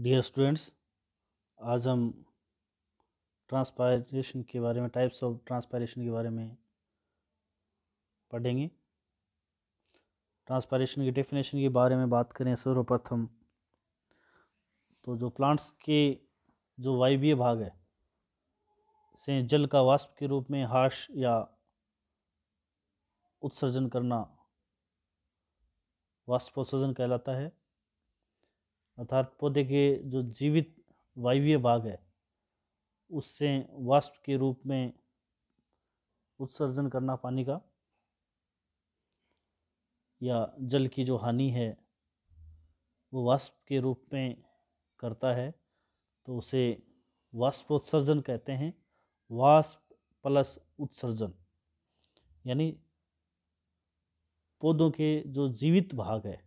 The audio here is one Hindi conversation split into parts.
डियर स्टूडेंट्स आज हम ट्रांसपायरेशन के बारे में टाइप्स ऑफ ट्रांसपायरेशन के बारे में पढ़ेंगे ट्रांसपायरेशन की डेफिनेशन के बारे में बात करें सर्वप्रथम तो जो प्लांट्स के जो वायवीय भाग है से जल का वाष्प के रूप में हाश या उत्सर्जन करना वाष्पोत्सर्जन कहलाता है अर्थात पौधे के जो जीवित वायव्य भाग है उससे वाष्प के रूप में उत्सर्जन करना पानी का या जल की जो हानि है वो वाष्प के रूप में करता है तो उसे वाष्पोत्सर्जन कहते हैं वाष्प प्लस उत्सर्जन यानी पौधों के जो जीवित भाग है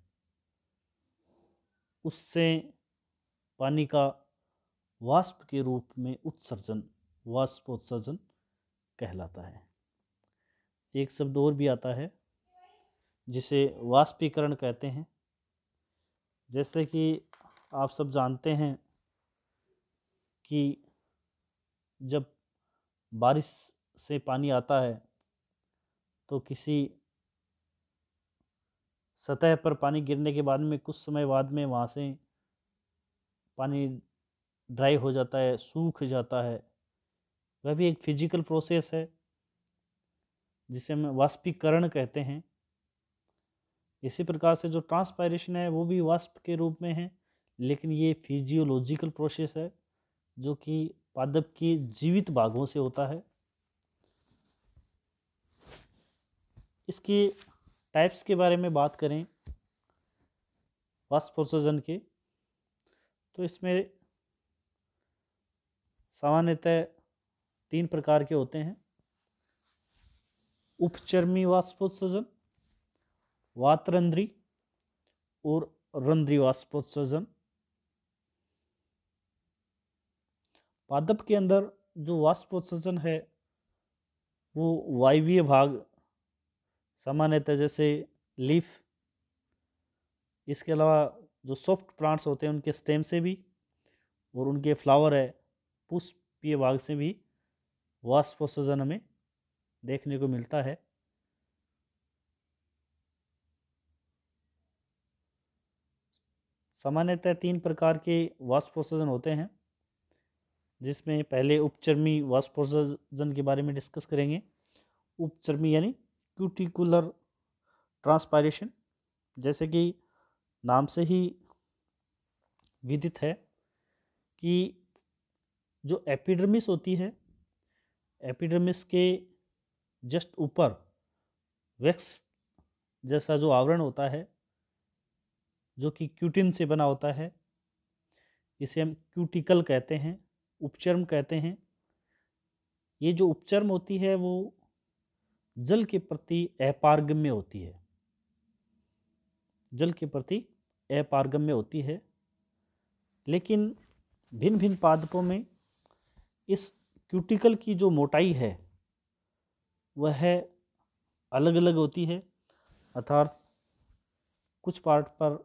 उससे पानी का वाष्प के रूप में उत्सर्जन वाष्पोत्सर्जन कहलाता है एक शब्द और भी आता है जिसे वाष्पीकरण कहते हैं जैसे कि आप सब जानते हैं कि जब बारिश से पानी आता है तो किसी सतह पर पानी गिरने के बाद में कुछ समय बाद में वहाँ से पानी ड्राई हो जाता है सूख जाता है वह भी एक फिजिकल प्रोसेस है जिसे हम वाष्पीकरण कहते हैं इसी प्रकार से जो ट्रांसपायरेशन है वो भी वाष्प के रूप में है लेकिन ये फिजियोलॉजिकल प्रोसेस है जो कि पादप के जीवित भागों से होता है इसकी टाइप्स के बारे में बात करें वाष्प प्रोसेजन के तो इसमें सामान्यतः तीन प्रकार के होते हैं उपचर्मी वाष्पोत्सर्जन वातरंध्री और रंध्री वाष्पोत्सर्जन पादप के अंदर जो वाष्पोत्सर्जन है वो वायवीय भाग सामान्यतः जैसे लीफ इसके अलावा जो सॉफ्ट प्लांट्स होते हैं उनके स्टेम से भी और उनके फ्लावर है पुष्पीय भाग से भी वाष्पोसन हमें देखने को मिलता है सामान्यतः तीन प्रकार के वाष्पोसन होते हैं जिसमें पहले उपचर्मी वाष्पोसन के बारे में डिस्कस करेंगे उपचर्मी यानी क्यूटिकुलर ट्रांसपायरेशन जैसे कि नाम से ही विदित है कि जो एपिडर्मिस होती है एपिडर्मिस के जस्ट ऊपर वैक्स जैसा जो आवरण होता है जो कि क्यूटिन से बना होता है इसे हम क्यूटिकल कहते हैं उपचर्म कहते हैं ये जो उपचर्म होती है वो जल के प्रति अपारगम्य होती है जल के प्रति अपारगम्य होती है लेकिन भिन्न भिन्न पादपों में इस क्यूटिकल की जो मोटाई है वह है अलग अलग होती है अर्थात कुछ पार्ट पर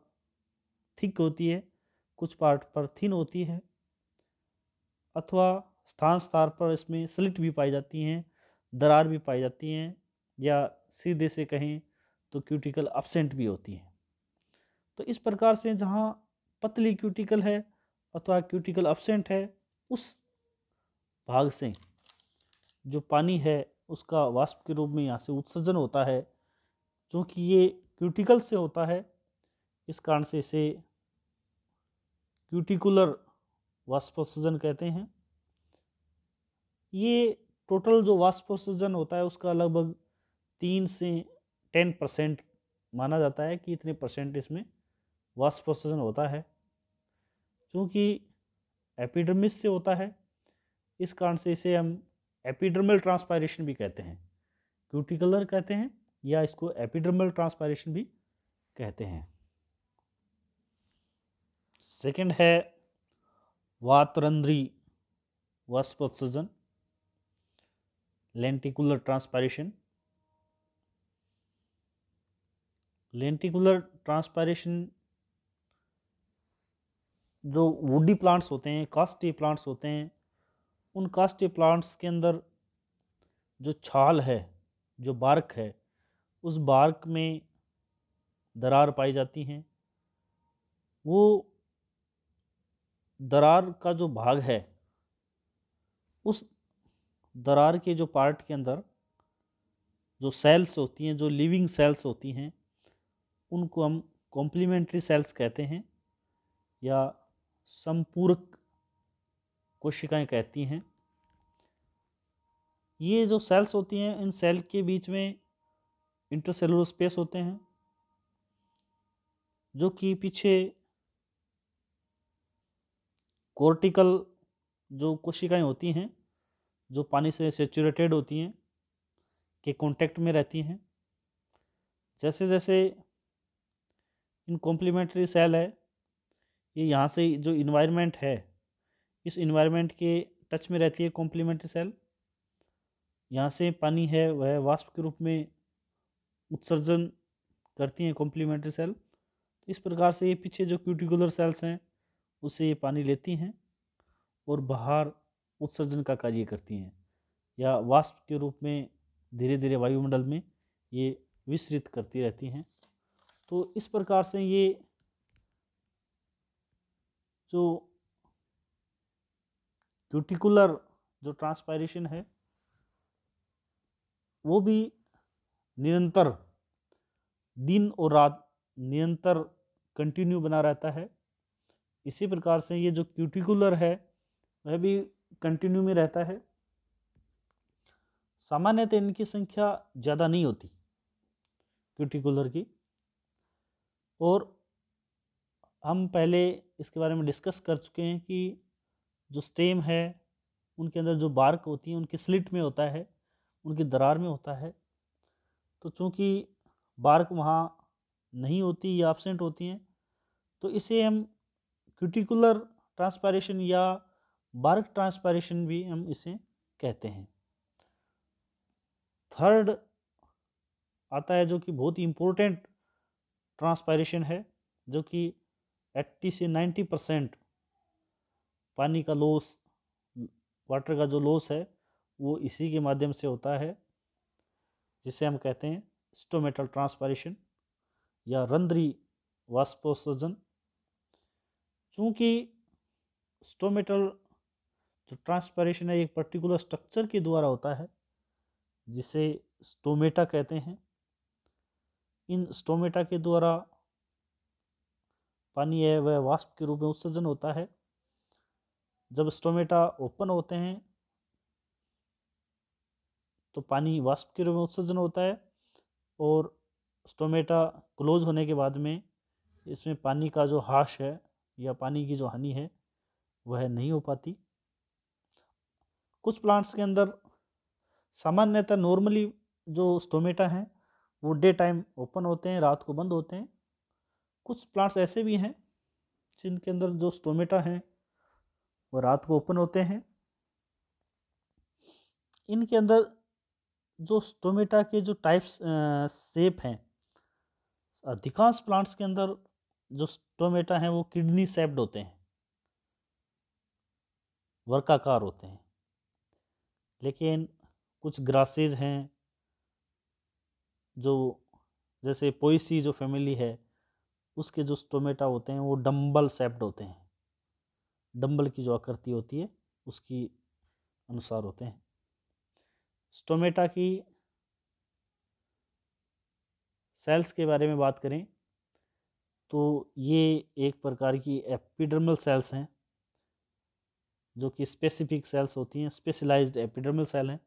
थिक होती है कुछ पार्ट पर थिन होती है अथवा स्थान स्थान पर इसमें स्लिट भी पाई जाती हैं दरार भी पाई जाती हैं या सीधे से कहें तो क्यूटिकल अपसेंट भी होती हैं तो इस प्रकार से जहाँ पतली क्यूटिकल है अथवा क्यूटिकल अपसेंट है उस भाग से जो पानी है उसका वाष्प के रूप में यहाँ से उत्सर्जन होता है क्योंकि ये क्यूटिकल से होता है इस कारण से इसे क्यूटिकुलर वाष्पोत्सर्जन कहते हैं ये टोटल जो वाष्पोत्सर्जन होता है उसका लगभग तीन से टेन परसेंट माना जाता है कि इतने परसेंट इसमें वाष्प होता है चूँकि एपिडर्मिस से होता है इस कारण से इसे हम एपिडर्मल ट्रांसपायरेशन भी कहते हैं क्यूटिकलर कहते हैं या इसको एपिडर्मल ट्रांसपायरेशन भी कहते हैं सेकंड है वातरंध्री वाष्पोत्सर्जन लेंटिकुलर ट्रांसपायरेशन लेंटिकुलर ट्रांसपायरेशन जो वुडी प्लांट्स होते हैं कास्टी प्लांट्स होते हैं उन कास्टी प्लांट्स के अंदर जो छाल है जो बार्क है उस बार्क में दरार पाई जाती हैं वो दरार का जो भाग है उस दरार के जो पार्ट के अंदर जो सेल्स होती हैं जो लिविंग सेल्स होती हैं उनको हम कॉम्प्लीमेंट्री सेल्स कहते हैं या संपूरक कोशिकाएं कहती हैं ये जो सेल्स होती हैं इन सेल के बीच में इंटरसेलुलर स्पेस होते हैं जो कि पीछे कोर्टिकल जो कोशिकाएं होती हैं जो पानी से सेचूरेटेड होती हैं के कांटेक्ट में रहती हैं जैसे जैसे इन कॉम्प्लीमेंट्री सेल है ये यहाँ से जो इन्वायरमेंट है इस इन्वायरमेंट के टच में रहती है कॉम्प्लीमेंट्री सेल यहाँ से पानी है वह वाष्प के रूप में उत्सर्जन करती हैं कॉम्प्लीमेंट्री सेल तो इस प्रकार से ये पीछे जो क्यूटिकुलर सेल्स हैं उससे ये पानी लेती हैं और बाहर उत्सर्जन का कार्य करती हैं या वाष्प के रूप में धीरे धीरे वायुमंडल में ये विस्तृत करती रहती हैं तो इस प्रकार से ये जो क्यूटिकुलर जो ट्रांसपायरेशन है वो भी निरंतर दिन और रात निरंतर कंटिन्यू बना रहता है इसी प्रकार से ये जो क्यूटिकुलर है वह भी कंटिन्यू में रहता है सामान्यतः इनकी संख्या ज़्यादा नहीं होती क्यूटिकुलर की और हम पहले इसके बारे में डिस्कस कर चुके हैं कि जो स्टेम है उनके अंदर जो बार्क होती है उनकी स्लिट में होता है उनकी दरार में होता है तो चूँकि बार्क वहाँ नहीं होती या एबसेंट होती हैं तो इसे हम क्यूटिकुलर ट्रांसपारेशन या बार्क ट्रांसपारेशन भी हम इसे कहते हैं थर्ड आता है जो कि बहुत ही इम्पोर्टेंट ट्रांसपायरेशन है जो कि 80 से 90 परसेंट पानी का लॉस वाटर का जो लॉस है वो इसी के माध्यम से होता है जिसे हम कहते हैं स्टोमेटल ट्रांसपायरेशन या रंध्री वाष्पोत्सर्जन चूँकि स्टोमेटल जो ट्रांसपायरेशन है एक पर्टिकुलर स्ट्रक्चर के द्वारा होता है जिसे स्टोमेटा कहते हैं इन स्टोमेटा के द्वारा पानी है वह वाष्प के रूप में उत्सर्जन होता है जब स्टोमेटा ओपन होते हैं तो पानी वाष्प के रूप में उत्सर्जन होता है और स्टोमेटा क्लोज होने के बाद में इसमें पानी का जो हाश है या पानी की जो हानि है वह नहीं हो पाती कुछ प्लांट्स के अंदर सामान्यतः नॉर्मली जो स्टोमेटा हैं वो डे टाइम ओपन होते हैं रात को बंद होते हैं कुछ प्लांट्स ऐसे भी हैं जिनके अंदर जो स्टोमेटा हैं वो रात को ओपन होते हैं इनके अंदर जो स्टोमेटा के जो टाइप्स सेप हैं अधिकांश प्लांट्स के अंदर जो स्टोमेटा हैं वो किडनी सेप्ड होते हैं वर्काकार होते हैं लेकिन कुछ ग्रासेज हैं जो जैसे पोइसी जो फैमिली है उसके जो स्टोमेटा होते हैं वो डम्बल सेप्ड होते हैं डम्बल की जो आकृति होती है उसकी अनुसार होते हैं स्टोमेटा की सेल्स के बारे में बात करें तो ये एक प्रकार की एपिडर्मल सेल्स हैं जो कि स्पेसिफिक सेल्स होती हैं स्पेशलाइज्ड एपिडर्मल सेल हैं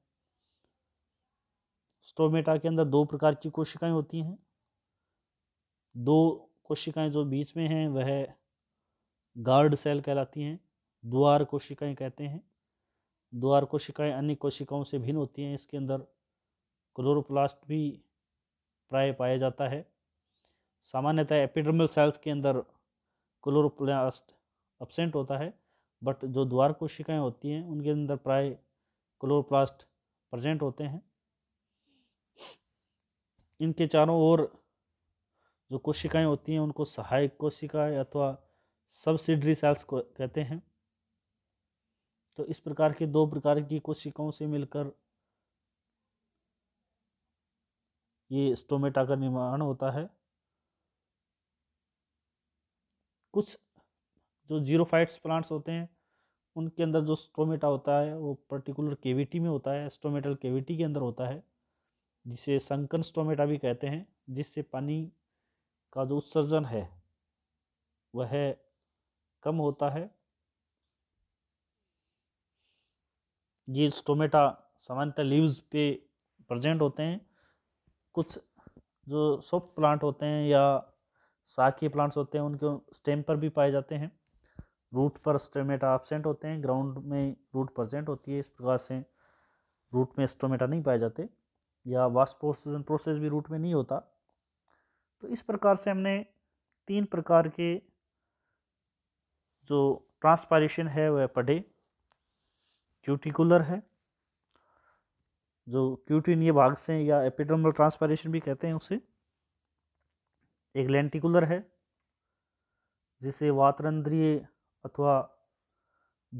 स्टोमेटा के अंदर दो प्रकार की कोशिकाएं होती हैं दो कोशिकाएं जो बीच में हैं वह गार्ड सेल कहलाती हैं द्वार कोशिकाएं कहते हैं द्वार कोशिकाएं अन्य कोशिकाओं से भिन्न होती हैं इसके अंदर क्लोरोप्लास्ट भी प्राय पाया जाता है सामान्यतः एपिडर्मल सेल्स के अंदर क्लोरोप्लास्ट अब्सेंट होता है बट जो द्वार कोशिकाएं होती हैं उनके अंदर प्राय क्लोरोप्लास्ट प्रजेंट होते हैं इनके चारों ओर जो कोशिकाएं होती हैं उनको सहायक कोशिकाएं अथवा सबसिडरी सेल्स को कहते हैं तो इस प्रकार के दो प्रकार की कोशिकाओं से मिलकर ये स्टोमेटा का निर्माण होता है कुछ जो जीरोफाइट्स प्लांट्स होते हैं उनके अंदर जो स्टोमेटा होता है वो पर्टिकुलर केविटी में होता है स्टोमेटल केविटी के अंदर होता है जिसे संकन स्टोमेटा भी कहते हैं जिससे पानी का जो उत्सर्जन है वह कम होता है ये स्टोमेटा सामान्यतः लीव्स पे प्रेजेंट होते हैं कुछ जो सॉफ्ट प्लांट होते हैं या साग के प्लांट्स होते हैं उनके स्टेम पर भी पाए जाते हैं रूट पर स्टोमेटा एबसेंट होते हैं ग्राउंड में रूट प्रेजेंट होती है इस प्रकार से रूट में स्टोमेटा नहीं पाए जाते या वास्पोसन प्रोसेसन प्रोसेस भी रूट में नहीं होता तो इस प्रकार से हमने तीन प्रकार के जो ट्रांसपायरेशन है वह पढ़े क्यूटिकुलर है जो क्यूटिनीय भाग से या एपिडर्मल ट्रांसपायरेशन भी कहते हैं उसे एक लेंटिकुलर है जिसे वातरंद्रिय अथवा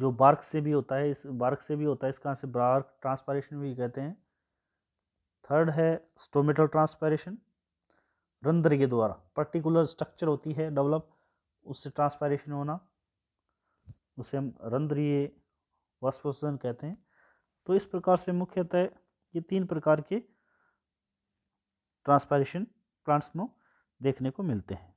जो बार्क से भी होता है इस बार्क से भी होता है इस कारण से बार्क ट्रांसपायरेशन भी कहते हैं थर्ड है स्टोमेटल ट्रांसपायरेशन रंध्र के द्वारा पर्टिकुलर स्ट्रक्चर होती है डेवलप उससे ट्रांसपायरेशन होना उसे हम रंध्रीय वाष्पोषण कहते हैं तो इस प्रकार से मुख्यतः ये तीन प्रकार के ट्रांसपायरेशन प्लांट्स में देखने को मिलते हैं